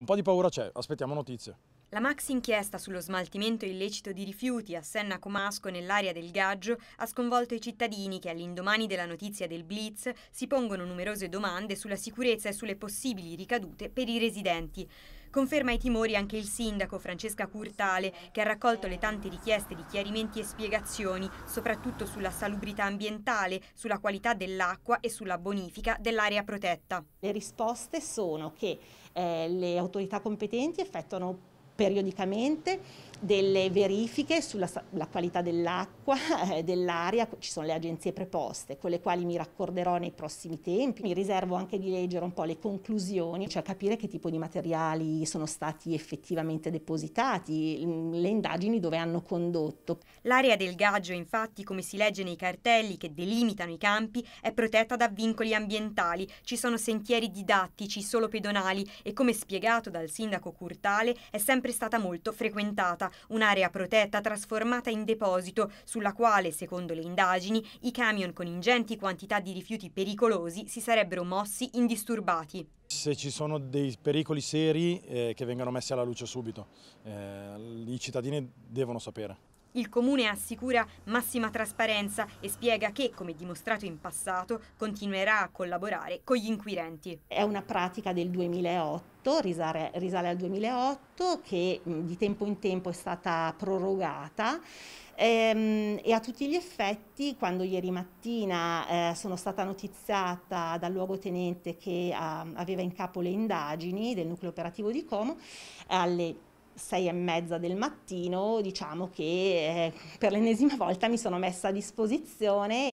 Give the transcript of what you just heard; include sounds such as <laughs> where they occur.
Un po' di paura c'è, aspettiamo notizie. La max inchiesta sullo smaltimento illecito di rifiuti a Senna Comasco nell'area del Gaggio ha sconvolto i cittadini che all'indomani della notizia del Blitz si pongono numerose domande sulla sicurezza e sulle possibili ricadute per i residenti. Conferma i timori anche il sindaco Francesca Curtale che ha raccolto le tante richieste di chiarimenti e spiegazioni soprattutto sulla salubrità ambientale, sulla qualità dell'acqua e sulla bonifica dell'area protetta. Le risposte sono che eh, le autorità competenti effettuano periodicamente delle verifiche sulla qualità dell'acqua, <laughs> eh, dell'aria, ci sono le agenzie preposte con le quali mi raccorderò nei prossimi tempi, mi riservo anche di leggere un po' le conclusioni, cioè capire che tipo di materiali sono stati effettivamente depositati, mm, le indagini dove hanno condotto. L'area del Gaggio infatti, come si legge nei cartelli che delimitano i campi, è protetta da vincoli ambientali, ci sono sentieri didattici solo pedonali e come spiegato dal sindaco Curtale è sempre stata molto frequentata un'area protetta trasformata in deposito, sulla quale, secondo le indagini, i camion con ingenti quantità di rifiuti pericolosi si sarebbero mossi indisturbati. Se ci sono dei pericoli seri eh, che vengano messi alla luce subito, eh, i cittadini devono sapere. Il Comune assicura massima trasparenza e spiega che, come dimostrato in passato, continuerà a collaborare con gli inquirenti. È una pratica del 2008, risale, risale al 2008, che di tempo in tempo è stata prorogata ehm, e a tutti gli effetti quando ieri mattina eh, sono stata notiziata dal luogotenente che eh, aveva in capo le indagini del nucleo operativo di Como, alle sei e mezza del mattino, diciamo che eh, per l'ennesima volta mi sono messa a disposizione